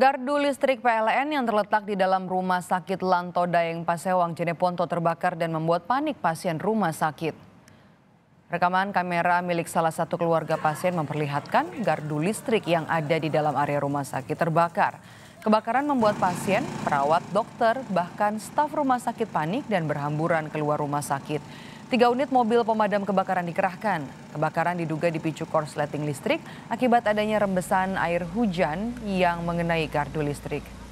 Gardu listrik PLN yang terletak di dalam rumah sakit Lanto Dayeng Pasewang Cineponto terbakar dan membuat panik pasien rumah sakit. Rekaman kamera milik salah satu keluarga pasien memperlihatkan gardu listrik yang ada di dalam area rumah sakit terbakar. Kebakaran membuat pasien, perawat, dokter, bahkan staf rumah sakit panik dan berhamburan keluar rumah sakit. Tiga unit mobil pemadam kebakaran dikerahkan. Kebakaran diduga dipicu korsleting listrik akibat adanya rembesan air hujan yang mengenai gardu listrik.